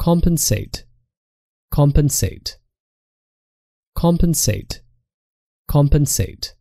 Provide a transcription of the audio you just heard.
compensate, compensate, compensate, compensate.